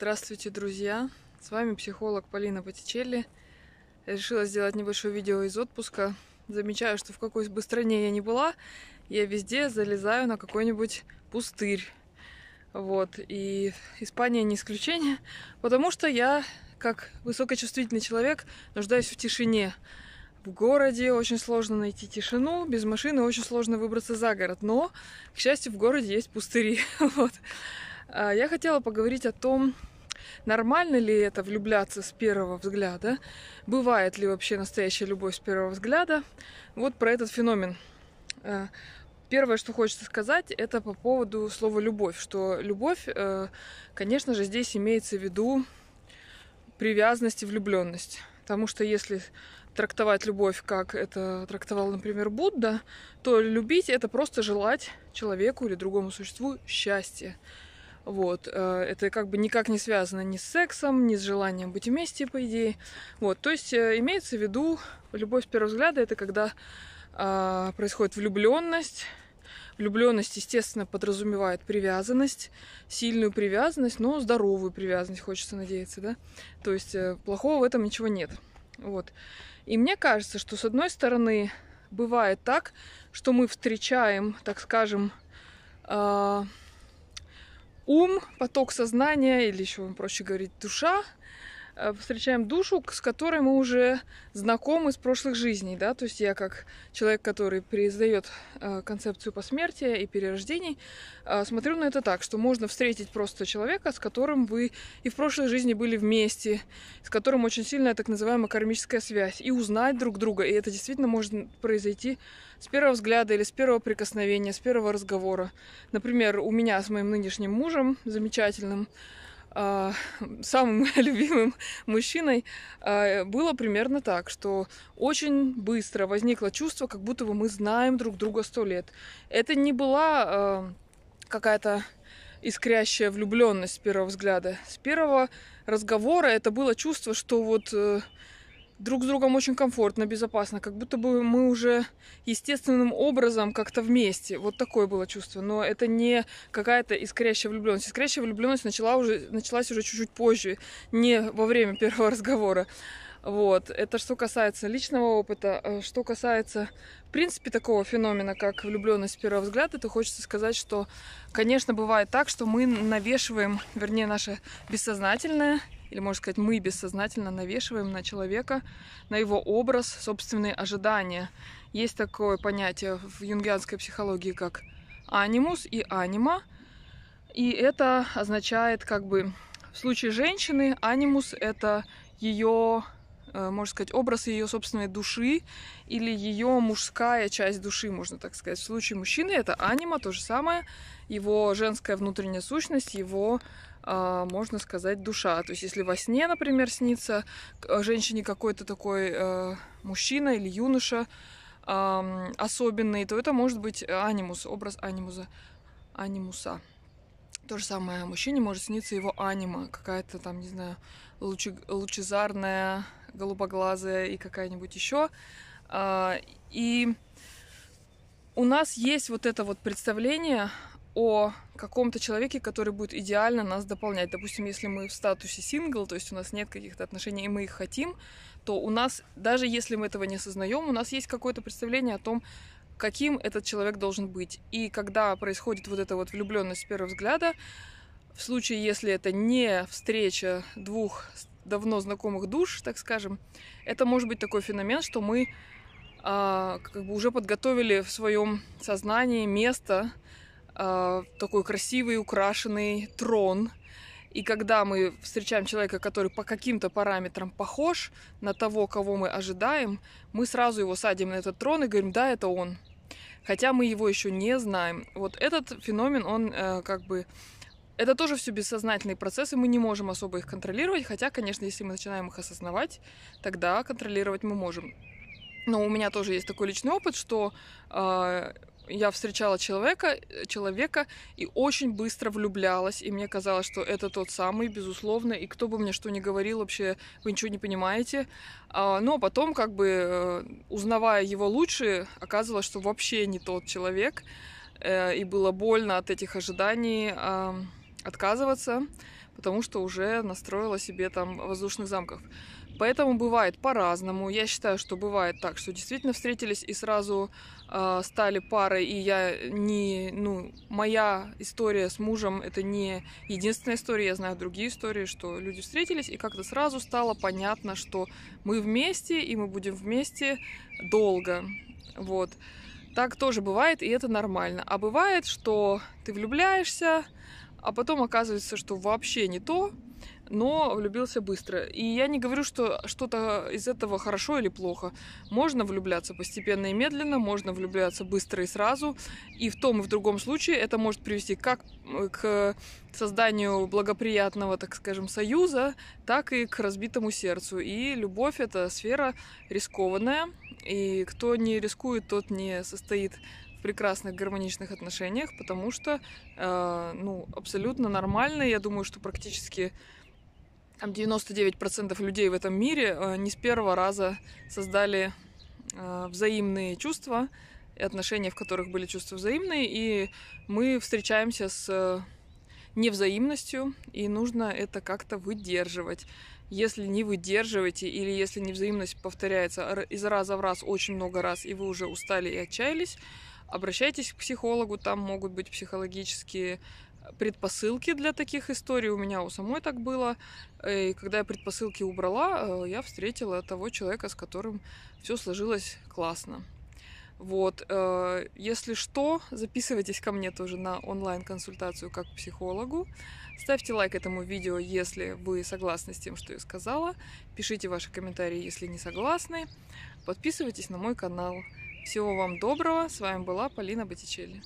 Здравствуйте, друзья! С вами психолог Полина Потичелли. Я решила сделать небольшое видео из отпуска. Замечаю, что в какой бы стране я ни была, я везде залезаю на какой-нибудь пустырь. Вот, и Испания не исключение, потому что я, как высокочувствительный человек, нуждаюсь в тишине. В городе очень сложно найти тишину, без машины очень сложно выбраться за город, но, к счастью, в городе есть пустыри. Вот. А я хотела поговорить о том, Нормально ли это влюбляться с первого взгляда? Бывает ли вообще настоящая любовь с первого взгляда? Вот про этот феномен. Э, первое, что хочется сказать, это по поводу слова «любовь», что любовь, э, конечно же, здесь имеется в виду привязанность и влюбленность. Потому что если трактовать любовь, как это трактовал, например, Будда, то любить это просто желать человеку или другому существу счастья. Вот. Э, это как бы никак не связано ни с сексом, ни с желанием быть вместе, по идее. Вот. То есть э, имеется в виду, любовь с первого взгляда это когда э, происходит влюбленность. Влюбленность, естественно, подразумевает привязанность, сильную привязанность, но здоровую привязанность, хочется надеяться, да. То есть э, плохого в этом ничего нет. Вот. И мне кажется, что с одной стороны бывает так, что мы встречаем, так скажем, э, ум, поток сознания или еще проще говорить душа Э, встречаем душу, с которой мы уже знакомы с прошлых жизней, да, то есть я как человек, который переиздает э, концепцию посмертия и перерождений, э, смотрю на это так, что можно встретить просто человека, с которым вы и в прошлой жизни были вместе, с которым очень сильная так называемая кармическая связь, и узнать друг друга, и это действительно может произойти с первого взгляда или с первого прикосновения, с первого разговора. Например, у меня с моим нынешним мужем замечательным, а, самым любимым мужчиной, а, было примерно так, что очень быстро возникло чувство, как будто бы мы знаем друг друга сто лет. Это не была а, какая-то искрящая влюбленность с первого взгляда. С первого разговора это было чувство, что вот э, друг с другом очень комфортно, безопасно, как будто бы мы уже естественным образом как-то вместе. Вот такое было чувство. Но это не какая-то искрящая влюбленность. Искрящая влюбленность начала уже, началась уже чуть-чуть позже, не во время первого разговора. Вот. Это что касается личного опыта. Э, что касается, в принципе, такого феномена, как влюбленность с первого взгляда, то хочется сказать, что, конечно, бывает так, что мы навешиваем, вернее, наше бессознательное – или, можно сказать, мы бессознательно навешиваем на человека, на его образ собственные ожидания. Есть такое понятие в юнгианской психологии, как анимус и анима. И это означает, как бы, в случае женщины анимус – это ее Э, можно сказать, образ ее собственной души или ее мужская часть души, можно так сказать. В случае мужчины это анима, то же самое, его женская внутренняя сущность, его, а, можно сказать, душа. То есть если во сне, например, снится э, женщине какой-то такой э, мужчина или юноша особенный, то это может быть анимус, образ анимуса. анимуса. То же самое мужчине может сниться его анима, какая-то там, не знаю, луч... лучезарная голубоглазая и какая-нибудь еще. А, и у нас есть вот это вот представление о каком-то человеке, который будет идеально нас дополнять. Допустим, если мы в статусе сингл, то есть у нас нет каких-то отношений, и мы их хотим, то у нас, даже если мы этого не осознаем, у нас есть какое-то представление о том, каким этот человек должен быть. И когда происходит вот эта вот влюбленность с первого взгляда, в случае, если это не встреча двух давно знакомых душ, так скажем, это может быть такой феномен, что мы а, как бы уже подготовили в своем сознании место, а, такой красивый, украшенный трон. И когда мы встречаем человека, который по каким-то параметрам похож на того, кого мы ожидаем, мы сразу его садим на этот трон и говорим, да, это он. Хотя мы его еще не знаем. Вот этот феномен, он э, как бы это тоже все бессознательные процессы, мы не можем особо их контролировать, хотя, конечно, если мы начинаем их осознавать, тогда контролировать мы можем. Но у меня тоже есть такой личный опыт, что э, я встречала человека, человека и очень быстро влюблялась, и мне казалось, что это тот самый, безусловно, и кто бы мне что ни говорил, вообще вы ничего не понимаете. А, но потом, как бы э, узнавая его лучше, оказывалось, что вообще не тот человек, э, и было больно от этих ожиданий. Э, отказываться, потому что уже настроила себе там воздушных замков. Поэтому бывает по-разному. Я считаю, что бывает так, что действительно встретились и сразу э, стали парой, и я не, ну, моя история с мужем это не единственная история. Я знаю другие истории, что люди встретились и как-то сразу стало понятно, что мы вместе и мы будем вместе долго, вот. Так тоже бывает, и это нормально. А бывает, что ты влюбляешься, а потом оказывается, что вообще не то, но влюбился быстро. И я не говорю, что что-то из этого хорошо или плохо. Можно влюбляться постепенно и медленно, можно влюбляться быстро и сразу. И в том и в другом случае это может привести как э, к созданию благоприятного, так скажем, союза, так и к разбитому сердцу. И любовь — это сфера рискованная, и кто не рискует, тот не состоит прекрасных гармоничных отношениях, потому что, э, ну, абсолютно нормально, я думаю, что практически 99% людей в этом мире э, не с первого раза создали э, взаимные чувства и отношения, в которых были чувства взаимные, и мы встречаемся с э, невзаимностью, и нужно это как-то выдерживать. Если не выдерживаете или если невзаимность повторяется из раза в раз очень много раз, и вы уже устали и отчаялись, обращайтесь к психологу, там могут быть психологические предпосылки для таких историй. У меня у самой так было. Э, и когда я предпосылки убрала, э, я встретила того человека, с которым все сложилось классно. Вот. Э, если что, записывайтесь ко мне тоже на онлайн-консультацию как психологу. Ставьте лайк этому видео, если вы согласны с тем, что я сказала. Пишите ваши комментарии, если не согласны. Подписывайтесь на мой канал. Всего вам доброго. С вами была Полина Боттичелли.